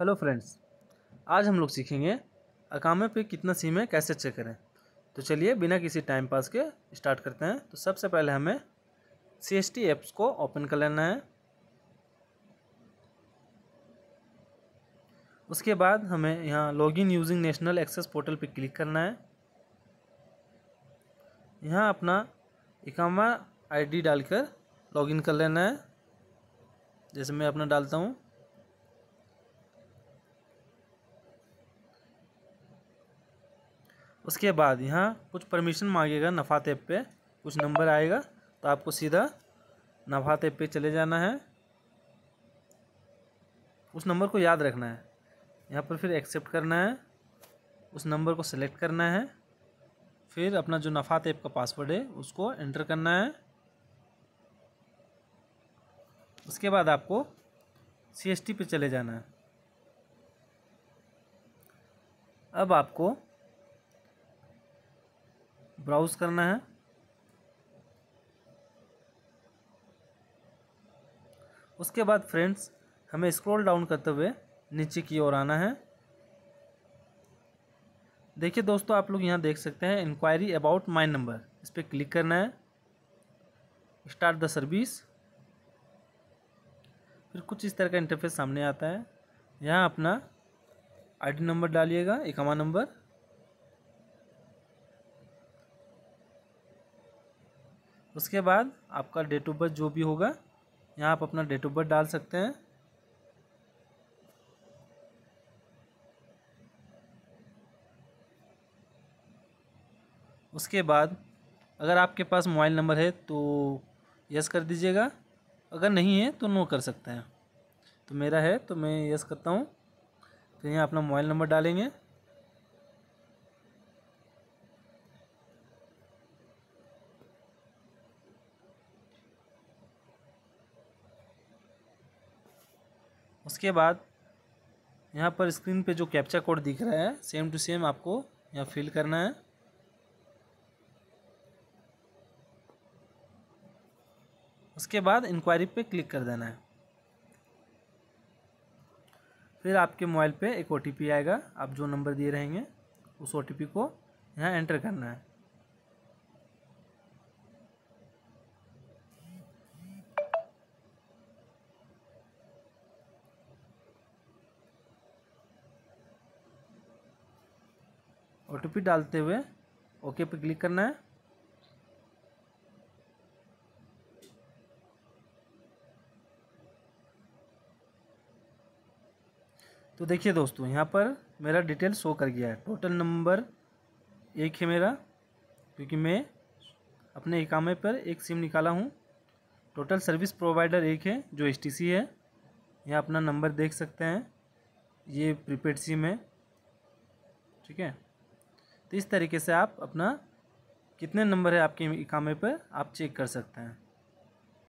hello friends आज हम लोग सीखेंगे अकामे पे कितना सिम है कैसे चेक करें तो चलिए बिना किसी टाइम पास के स्टार्ट करते हैं तो सबसे पहले हमें सी एस टी एप्स को ओपन कर लेना है उसके बाद हमें यहाँ login using national access portal पे क्लिक करना है यहाँ अपना इकामा आईडी डालकर लॉगिन कर लेना है जैसे मैं अपना डालता हूँ उसके बाद यहाँ कुछ परमिशन मांगेगा नफ़ा तेप पे कुछ नंबर आएगा तो आपको सीधा नफ़ा तैब पे चले जाना है उस नंबर को याद रखना है यहाँ पर फिर एक्सेप्ट करना है उस नंबर को सिलेक्ट करना है फिर अपना जो नफ़ा तैब का पासवर्ड है उसको एंटर करना है उसके बाद आपको सी एस टी पे चले जाना है अब आपको ब्राउज करना है उसके बाद फ्रेंड्स हमें स्क्रॉल डाउन करते हुए नीचे की ओर आना है देखिए दोस्तों आप लोग यहाँ देख सकते हैं इंक्वायरी अबाउट माई नंबर इस पर क्लिक करना है स्टार्ट द सर्विस फिर कुछ इस तरह का इंटरफेस सामने आता है यहाँ अपना आईडी नंबर डालिएगा इकामा नंबर उसके बाद आपका डेट ऑफ बर्थ जो भी होगा यहाँ आप अपना डेट ऑफ बर्थ डाल सकते हैं उसके बाद अगर आपके पास मोबाइल नंबर है तो यस कर दीजिएगा अगर नहीं है तो नो कर सकते हैं तो मेरा है तो मैं यस करता हूँ फिर तो यहाँ अपना मोबाइल नंबर डालेंगे उसके बाद यहाँ पर स्क्रीन पे जो कैप्चा कोड दिख रहा है सेम टू सेम आपको यहाँ फिल करना है उसके बाद इंक्वायरी पे क्लिक कर देना है फिर आपके मोबाइल पे एक ओ आएगा आप जो नंबर दिए रहेंगे उस ओ को यहाँ एंटर करना है ओ डालते हुए ओके पे क्लिक करना है तो देखिए दोस्तों यहाँ पर मेरा डिटेल शो कर गया है टोटल नंबर एक है मेरा क्योंकि मैं अपने इकामे पर एक सिम निकाला हूँ टोटल सर्विस प्रोवाइडर एक है जो एस है यहाँ अपना नंबर देख सकते हैं ये प्रीपेड सिम है ठीक है तो इस तरीके से आप अपना कितने नंबर है आपके इकामे पर आप चेक कर सकते हैं